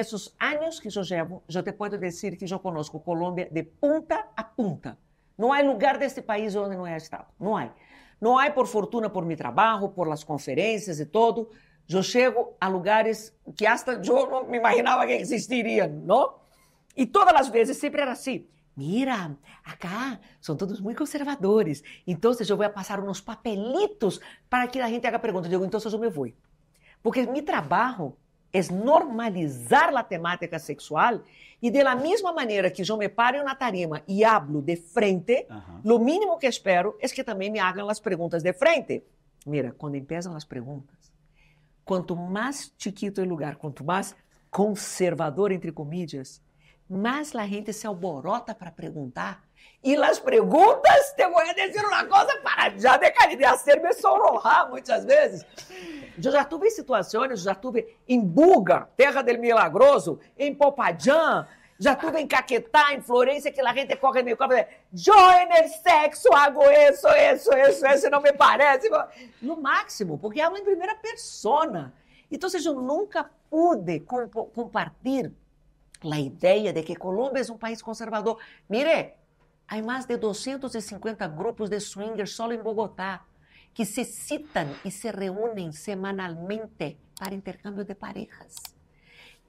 Esses anos que eu llevo, eu te posso dizer que eu conozco Colômbia de punta a punta. Não há lugar deste país onde não é estado. Não há. Não há por fortuna por meu trabalho, por las conferências e todo. eu chego a lugares que até eu não me imaginava que existiriam, não? E todas as vezes sempre era assim. Mira, acá são todos muito conservadores. Então, eu vou passar uns papelitos para que a gente haga pergunta. Eu digo, então, eu me vou. Porque meu trabalho é normalizar a temática sexual e de la maneira que yo me paro na una tarima hablo de frente, uh -huh. lo mínimo que espero es que também me hagan as perguntas de frente. Mira, quando empiezan as perguntas, quanto mais chiquito o lugar, quanto mais conservador, entre comillas, mais a gente se alborota para perguntar. E as perguntas te vou dizer uma coisa, cosa para já de caridad, me sonrojar muitas vezes já em situações, já tive em Buga, terra del milagroso, em já tive em Caquetá, em Florença, que a gente corre meio copo, joiner sexo, hago isso, isso, isso, isso, não me parece. No máximo, porque habla em primeira persona. Então, seja, eu nunca pude comp compartilhar a ideia de que Colômbia é um país conservador. Mire, há mais de 250 grupos de swingers só em Bogotá que se citam e se reúnem semanalmente para intercâmbio de parejas.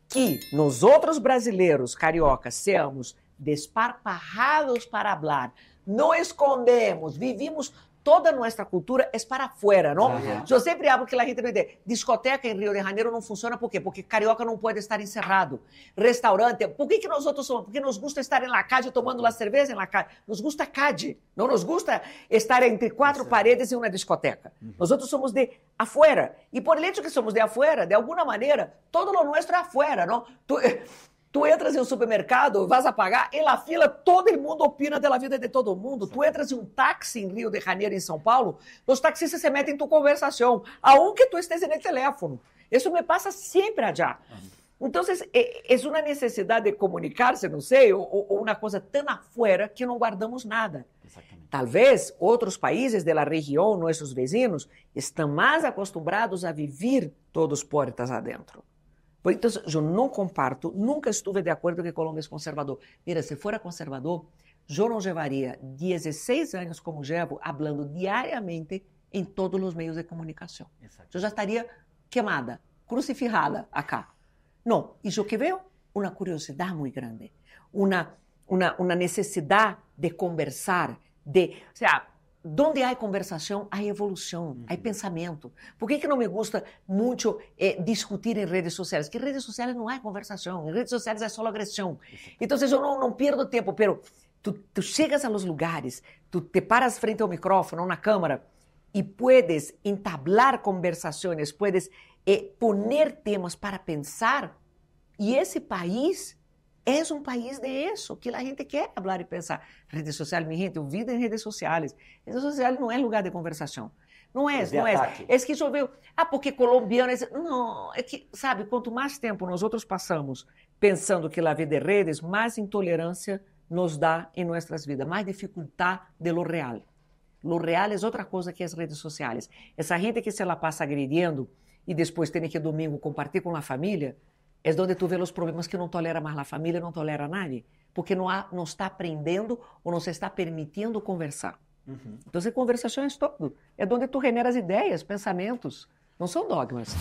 Que nós outros brasileiros cariocas seamos desparparrados para falar, não escondemos, vivimos toda nossa cultura é para afuera, não? Uhum. Eu sempre siempre que a gente no Discoteca em Rio de Janeiro não funciona, ¿por quê? Porque carioca não pode estar encerrado. Restaurante, ¿por que que outros somos? Porque nos gusta estar em la calle tomando la cerveja em la calle. Nos gusta Cade. Não nos gusta estar entre quatro paredes e uma discoteca. Uhum. outros somos de afuera. E por el que somos de afuera, de alguma maneira, todo lo nosso é afuera, não? Tu entras em um supermercado, vas a pagar, e la fila, todo mundo opina pela vida de todo mundo. Tu entras em um táxi em Rio de Janeiro, em São Paulo, os taxistas se metem em tua conversação, que tu esteja no teléfono. Isso me passa sempre já. Então, é, é uma necessidade de comunicar-se, não sei, ou, ou, uma coisa tão afuera que não guardamos nada. Talvez outros países da região, nossos vizinhos, estão mais acostumados a viver todos portas adentro. Por então, eu não comparto, nunca estive de acordo que Colômbia é conservador. Mira, se for conservador, eu não levaria 16 anos como jevo, falando diariamente em todos os meios de comunicação. Eu já estaria queimada, crucificada acá. Não, e que vejo uma curiosidade muito grande, uma, uma, uma necessidade de conversar, de, ou seja, Donde há conversação, há evolução, uhum. há pensamento. Por que, é que não me gusta muito eh, discutir em redes sociais? Que redes sociais não há conversação, em redes sociais é só agressão. Então, eu não, não perdo tempo, pero tu, tu chegas aos lugares, tu te paras frente ao microfone ou na câmera e puedes entablar conversações, puedes eh, poner temas para pensar, e esse país é um país de isso que a gente quer falar e pensar. Redes sociais, me gente, eu vivo em redes sociais. Redes sociais não é lugar de conversação. Não é, não é. É que resolveu. Ah, porque colombiano. Não, é que, sabe, quanto mais tempo nós outros passamos pensando que lá vida de redes, mais intolerância nos dá em nossas vidas, mais dificuldade de lo real. Lo real é outra coisa que as redes sociais. Essa gente que se ela passa agredindo e depois tem que domingo compartilhar com a família, És donde tu vê os problemas que não tolera mais na família, não tolera nadie, porque não há, não está aprendendo ou não se está permitindo conversar. Uhum. Então, conversação é todo. É onde tu generas ideias, pensamentos. Não são dogmas.